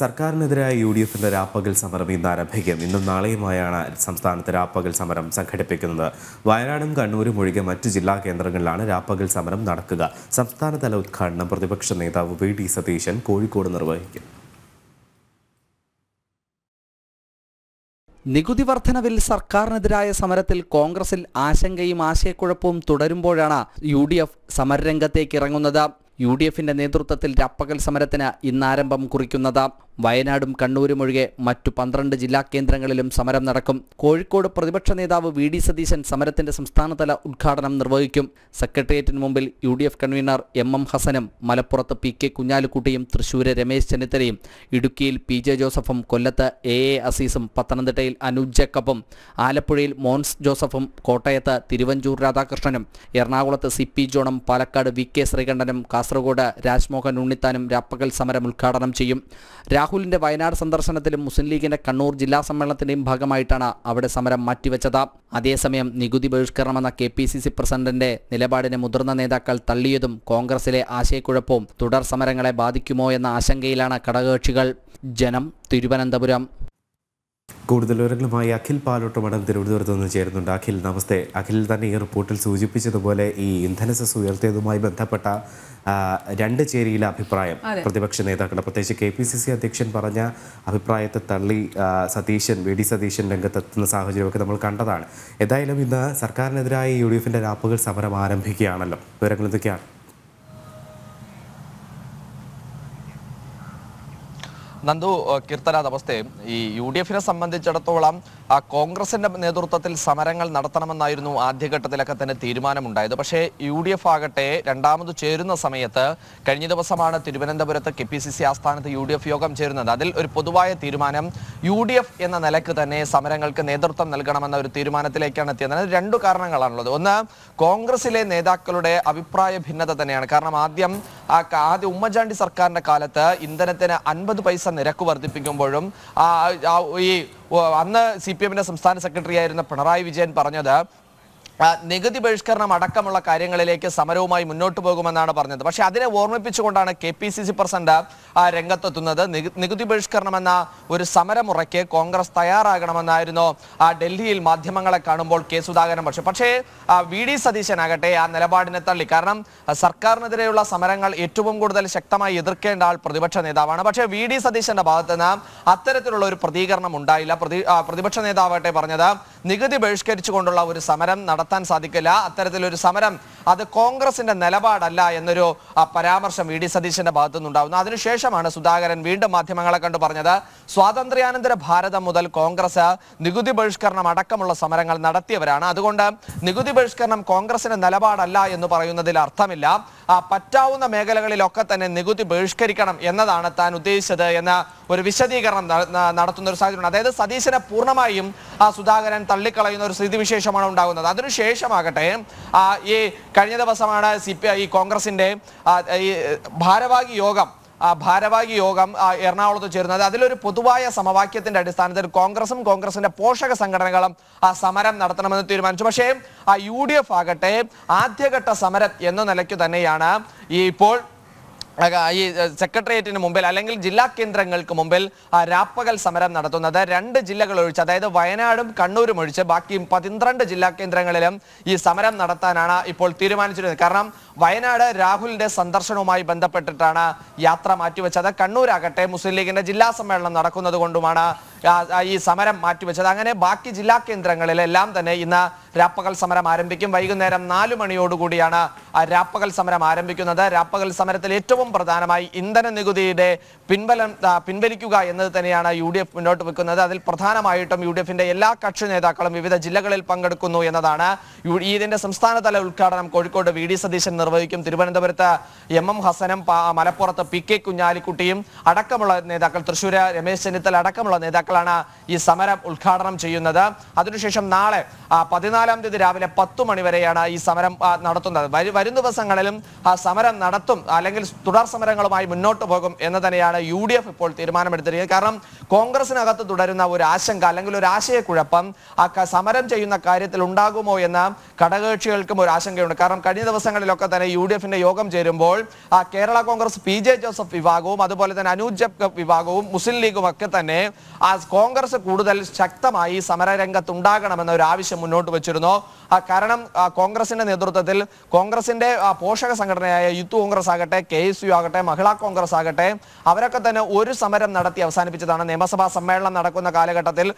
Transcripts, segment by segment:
സർക്കാരിനെതിരായ U D എഫിന്റെ രാപ്പകൽ സമരം ഇന്ന് ആരംഭിക്കും ഇന്നും നാളെയുമായാണ് സംസ്ഥാനത്ത് രാപ്പകൽ സമരം സംഘടിപ്പിക്കുന്നത് വയനാടും കണ്ണൂരും ഒഴികെ മറ്റ് ജില്ലാ കേന്ദ്രങ്ങളിലാണ് രാപ്പകൽ സമരം നടക്കുക സംസ്ഥാനതല ഉദ്ഘാടനം പ്രതിപക്ഷ നേതാവ് വി ഡി സതീശൻ കോഴിക്കോട് നിർവഹിക്കും നികുതി വർധനവിൽ സർക്കാരിനെതിരായ സമരത്തിൽ കോൺഗ്രസിൽ ആശങ്കയും ആശയക്കുഴപ്പവും തുടരുമ്പോഴാണ് യു ഡി എഫ് സമരരംഗത്തേക്ക് ഇറങ്ങുന്നത് യു ഡി എഫിന്റെ നേതൃത്വത്തിൽ രപ്പകൽ സമരത്തിന് ഇന്നാരംഭം കുറിക്കുന്നത് വയനാടും കണ്ണൂരും ഒഴികെ മറ്റു പന്ത്രണ്ട് ജില്ലാ കേന്ദ്രങ്ങളിലും സമരം നടക്കും കോഴിക്കോട് പ്രതിപക്ഷ നേതാവ് വി ഡി സതീശൻ സമരത്തിന്റെ സംസ്ഥാനതല ഉദ്ഘാടനം നിർവഹിക്കും സെക്രട്ടേറിയറ്റിന് മുമ്പിൽ U D F convener M M ഹസനും മലപ്പുറത്ത് പി കെ കുഞ്ഞാലിക്കുട്ടിയും തൃശൂര് രമേശ് ചെന്നിത്തലയും ഇടുക്കിയിൽ പി ജെ ജോസഫും കൊല്ലത്ത് എ എ അസീസും പത്തനംതിട്ടയിൽ അനൂജ് ജേക്കബും ആലപ്പുഴയിൽ മോൻസ് ജോസഫും കോട്ടയത്ത് തിരുവഞ്ചൂർ രാധാകൃഷ്ണനും എറണാകുളത്ത് സി പി ജോണും പാലക്കാട് വി കെ ശ്രീകണ്ഠനും കാസർഗോഡ് രാജ്മോഹൻ ഉണ്ണിത്താനും രാപ്പകൽ സമരം ഉദ്ഘാടനം ചെയ്യും രാഹുലിന്റെ വയനാട് സന്ദർശനത്തിലും മുസ്ലിം ലീഗിന്റെ കണ്ണൂർ ജില്ലാ സമ്മേളനത്തിന്റെയും ഭാഗമായിട്ടാണ് അവിടെ സമരം മാറ്റിവെച്ചത് അതേസമയം നികുതി ബഹിഷ്കരണമെന്ന കെ പി സി സി പ്രസിഡന്റിന്റെ നിലപാടിനെ മുതിർന്ന നേതാക്കൾ തള്ളിയതും കോൺഗ്രസിലെ ആശയക്കുഴപ്പവും തുടർ സമരങ്ങളെ ബാധിക്കുമോ എന്ന ആശങ്കയിലാണ് ഘടകകക്ഷികൾ ജനം തിരുവനന്തപുരം കൂടുതൽ വിവരങ്ങളുമായി അഖിൽ പാലോട്ട് മഠം തിരുവനന്തപുരത്ത് നിന്ന് ചേരുന്നുണ്ട് അഖിൽ നമസ്തേ അഖിൽ തന്നെ ഈ റിപ്പോർട്ടിൽ സൂചിപ്പിച്ചതുപോലെ ഈ ഇന്ധന സെസ് ഉയർത്തിയതുമായി ബന്ധപ്പെട്ട രണ്ട് ചേരിയിലെ അഭിപ്രായം പ്രതിപക്ഷ നേതാക്കളുടെ പ്രത്യേകിച്ച് കെ പി സി സി അധ്യക്ഷൻ പറഞ്ഞ അഭിപ്രായത്തെ തള്ളി സതീശൻ വി ഡി സതീശൻ രംഗത്തെത്തുന്ന സാഹചര്യമൊക്കെ നമ്മൾ കണ്ടതാണ് ഏതായാലും ഇന്ന് സർക്കാരിനെതിരായ യു ഡി എഫിൻ്റെ രാപ്പകൽ സമരം ആരംഭിക്കുകയാണല്ലോ വിവരങ്ങൾ എന്തൊക്കെയാണ് നന്ദു കീർത്തനാഥ് അവസ്ഥയെ ഈ യു ഡി എഫിനെ സംബന്ധിച്ചിടത്തോളം കോൺഗ്രസിന്റെ നേതൃത്വത്തിൽ സമരങ്ങൾ നടത്തണമെന്നായിരുന്നു ആദ്യഘട്ടത്തിലൊക്കെ തന്നെ തീരുമാനമുണ്ടായത് പക്ഷേ യു ഡി എഫ് ആകട്ടെ രണ്ടാമത് ചേരുന്ന സമയത്ത് കഴിഞ്ഞ ദിവസമാണ് തിരുവനന്തപുരത്ത് കെ പി സി സി ആസ്ഥാനത്ത് യു ഡി എഫ് യോഗം ചേരുന്നത് അതിൽ ഒരു പൊതുവായ തീരുമാനം യു ഡി എഫ് എന്ന നിലക്ക് തന്നെ സമരങ്ങൾക്ക് നേതൃത്വം നൽകണമെന്ന ഒരു തീരുമാനത്തിലേക്കാണ് എത്തിയത് അതിന് രണ്ടു കാരണങ്ങളാണുള്ളത് ഒന്ന് കോൺഗ്രസിലെ നേതാക്കളുടെ അഭിപ്രായ ഭിന്നത തന്നെയാണ് കാരണം ആദ്യം ആദ്യ ഉമ്മൻചാണ്ടി സർക്കാരിന്റെ കാലത്ത് ഇന്ധനത്തിന് അൻപത് പൈസ നിരക്ക് വർദ്ധിപ്പിക്കുമ്പോഴും ഈ അന്ന് സി പി എമ്മിന്റെ സംസ്ഥാന സെക്രട്ടറി ആയിരുന്ന പിണറായി വിജയൻ പറഞ്ഞത് നികുതി ബഹിഷ്കരണം അടക്കമുള്ള കാര്യങ്ങളിലേക്ക് സമരവുമായി മുന്നോട്ട് പോകുമെന്നാണ് പറഞ്ഞത് പക്ഷെ അതിനെ ഓർമ്മിപ്പിച്ചുകൊണ്ടാണ് K P C C president രംഗത്തെത്തുന്നത് നികുതി ബഹിഷ്കരണമെന്ന ഒരു സമരമുറയ്ക്ക് കോൺഗ്രസ് തയ്യാറാകണമെന്നായിരുന്നു ആ ഡൽഹിയിൽ മാധ്യമങ്ങളെ കാണുമ്പോൾ കെ സുധാകരൻ പക്ഷെ പക്ഷേ വി ഡി സതീശനാകട്ടെ ആ നിലപാടിനെ തള്ളി കാരണം സർക്കാരിനെതിരെയുള്ള സമരങ്ങൾ ഏറ്റവും കൂടുതൽ ശക്തമായി എതിർക്കേണ്ട ആൾ പ്രതിപക്ഷ നേതാവാണ് പക്ഷേ വി ഡി സതീശന്റെ നിന്ന് അത്തരത്തിലുള്ള ഒരു പ്രതികരണം ഉണ്ടായില്ല പ്രതിപക്ഷ നേതാവട്ടെ പറഞ്ഞത് നികുതി ബഹിഷ്കരിച്ചുകൊണ്ടുള്ള ഒരു സമരം നടത്താൻ സാധിക്കില്ല അത്തരത്തിലൊരു സമരം അത് കോൺഗ്രസിന്റെ നിലപാടല്ല എന്നൊരു പരാമർശം വി ഡി സതീശന്റെ ഭാഗത്തുനിന്നുണ്ടാവുന്നു അതിനുശേഷമാണ് സുധാകരൻ വീണ്ടും മാധ്യമങ്ങളെ കണ്ടു പറഞ്ഞത് സ്വാതന്ത്ര്യാനന്തര ഭാരതം മുതൽ കോൺഗ്രസ് നികുതി ബഹിഷ്കരണം അടക്കമുള്ള സമരങ്ങൾ നടത്തിയവരാണ് അതുകൊണ്ട് നികുതി ബഹിഷ്കരണം കോൺഗ്രസിന്റെ നിലപാടല്ല എന്ന് പറയുന്നതിൽ അർത്ഥമില്ല പറ്റാവുന്ന മേഖലകളിലൊക്കെ തന്നെ നികുതി ബഹിഷ്കരിക്കണം എന്നതാണ് താൻ ഉദ്ദേശിച്ചത് എന്ന ഒരു വിശദീകരണം നടത്തുന്ന ഒരു സാഹചര്യമാണ് അതായത് സതീശനെ പൂർണ്ണമായും ആ സുധാകരൻ തള്ളിക്കളയുന്ന ഒരു സ്ഥിതിവിശേഷമാണ് ഉണ്ടാകുന്നത് അതിനുശേഷമാകട്ടെ ഈ കഴിഞ്ഞ ദിവസമാണ് സി പി ഐ കോൺഗ്രസിന്റെ ഈ ഭാരവാഹി യോഗം ഭാരവാഹി യോഗം എറണാകുളത്ത് ചേരുന്നത് അതിലൊരു പൊതുവായ സമവാക്യത്തിന്റെ അടിസ്ഥാനത്തിൽ കോൺഗ്രസും കോൺഗ്രസിന്റെ പോഷക സംഘടനകളും ആ സമരം നടത്തണമെന്ന് തീരുമാനിച്ചു പക്ഷേ ആ യു ഡി എഫ് ആകട്ടെ ആദ്യഘട്ട സമരം എന്ന നിലയ്ക്ക് തന്നെയാണ് ഈ ഇപ്പോൾ ഈ സെക്രട്ടേറിയറ്റിന് മുമ്പിൽ അല്ലെങ്കിൽ ജില്ലാ കേന്ദ്രങ്ങൾക്ക് മുമ്പിൽ രാപ്പകൽ സമരം നടത്തുന്നത് രണ്ട് ജില്ലകൾ ഒഴിച്ച് അതായത് വയനാടും കണ്ണൂരും ഒഴിച്ച് ബാക്കി പന്ത്രണ്ട് ജില്ലാ കേന്ദ്രങ്ങളിലും ഈ സമരം നടത്താനാണ് ഇപ്പോൾ തീരുമാനിച്ചിരുന്നത് കാരണം വയനാട് രാഹുലിന്റെ സന്ദർശനവുമായി ബന്ധപ്പെട്ടിട്ടാണ് യാത്ര മാറ്റിവെച്ചത് കണ്ണൂരാകട്ടെ മുസ്ലിം ലീഗിന്റെ ജില്ലാ സമ്മേളനം നടക്കുന്നത് കൊണ്ടുമാണ് ഈ സമരം മാറ്റിവെച്ചത് അങ്ങനെ ബാക്കി ജില്ലാ കേന്ദ്രങ്ങളിലെല്ലാം തന്നെ ഇന്ന് രാപ്പകൽ സമരം ആരംഭിക്കും വൈകുന്നേരം നാല് മണിയോടുകൂടിയാണ് രാപ്പകൽ സമരം ആരംഭിക്കുന്നത് രാപ്പകൽ സമരത്തിൽ ഏറ്റവും പ്രധാനമായി ഇന്ധന നികുതിയുടെ പിൻബലം പിൻവലിക്കുക എന്നത് തന്നെയാണ് യു ഡി എഫ് മുന്നോട്ട് വെക്കുന്നത് അതിൽ പ്രധാനമായിട്ടും യു ഡി എഫിന്റെ എല്ലാ കക്ഷി നേതാക്കളും വിവിധ ജില്ലകളിൽ പങ്കെടുക്കുന്നു എന്നതാണ് ഇതിന്റെ സംസ്ഥാനതല ഉദ്ഘാടനം കോഴിക്കോട് വി ഡി സതീശൻ നിർവഹിക്കും തിരുവനന്തപുരത്ത് എം എം ഹസനും മലപ്പുറത്ത് പി കെ കുഞ്ഞാലിക്കുട്ടിയും അടക്കമുള്ള നേതാക്കൾ തൃശ്ശൂര് രമേശ് ചെന്നിത്തല അടക്കമുള്ള നേതാക്കളാണ് ഈ സമരം ഉദ്ഘാടനം ചെയ്യുന്നത് അതിനുശേഷം നാളെ പതിനാലാം തീയതി രാവിലെ പത്തു മണിവരെയാണ് ഈ സമരം നടത്തുന്നത് വരും ദിവസങ്ങളിലും ആ സമരം നടത്തും അല്ലെങ്കിൽ തുടർ സമരങ്ങളുമായി മുന്നോട്ട് പോകും എന്ന് തന്നെയാണ് യു ഡി എഫ് ഇപ്പോൾ തീരുമാനമെടുത്തിരിക്കുന്നത് കാരണം കോൺഗ്രസിനകത്ത് തുടരുന്ന ഒരു ആശങ്ക അല്ലെങ്കിൽ ഒരു ആശയക്കുഴപ്പം ആ സമരം ചെയ്യുന്ന കാര്യത്തിൽ ഉണ്ടാകുമോ എന്ന ഘടകകക്ഷികൾക്കും ഒരു ആശങ്കയുണ്ട് കാരണം കഴിഞ്ഞ ദിവസങ്ങളിലൊക്കെ തന്നെ യു യോഗം ചേരുമ്പോൾ ആ കേരള കോൺഗ്രസ് പി ജെ ജോസഫ് വിഭാഗവും അതുപോലെ തന്നെ അനൂജ് ജബ്ബ് വിഭാഗവും മുസ്ലിം ലീഗും ഒക്കെ തന്നെ ആ കോൺഗ്രസ് കൂടുതൽ ശക്തമായി സമരരംഗത്തുണ്ടാകണമെന്ന ഒരു ആവശ്യം മുന്നോട്ട് വെച്ചിരുന്നു ആ കാരണം കോൺഗ്രസിന്റെ നേതൃത്വത്തിൽ കോൺഗ്രസിന്റെ പോഷക സംഘടനയായ യൂത്ത് കോൺഗ്രസ് ആകട്ടെ കെ എസ് യു ആകട്ടെ മഹിളാ കോൺഗ്രസ് ആകട്ടെ അവരൊക്കെ തന്നെ ഒരു സമരം നടത്തി അവസാനിപ്പിച്ചതാണ് നിയമസഭാ സമ്മേളനം നടക്കുന്ന കാലഘട്ടത്തിൽ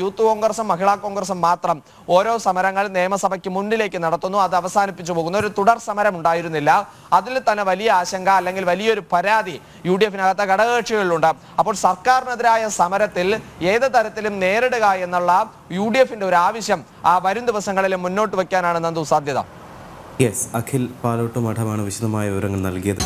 യൂത്ത് കോൺഗ്രസും മഹിളാ കോൺഗ്രസും മാത്രം ഓരോ സമരങ്ങൾ നിയമസഭയ്ക്ക് മുന്നിലേക്ക് നടത്തുന്നു അത് അവസാനിപ്പിച്ചു പോകുന്നു ഒരു തുടർ സമരം ഉണ്ടായിരുന്നില്ല അതിൽ തന്നെ വലിയ ആശങ്ക അല്ലെങ്കിൽ വലിയൊരു പരാതി യു ഡി എഫിനകത്ത് ഘടകകക്ഷികളിലുണ്ട് അപ്പോൾ സർക്കാരിനെതിരായ സമരത്തിൽ ഏത് തരത്തിലും നേരിടുക എന്നുള്ള യു ഡി എഫിന്റെ ഒരു ആവശ്യം ആ വരും ദിവസങ്ങളിൽ മുന്നോട്ട് വയ്ക്കാനാണ് നന്ദു സാധ്യത യെസ് അഖിൽ പാലോട്ട് മഠമാണ് വിശദമായ വിവരങ്ങൾ നൽകിയത്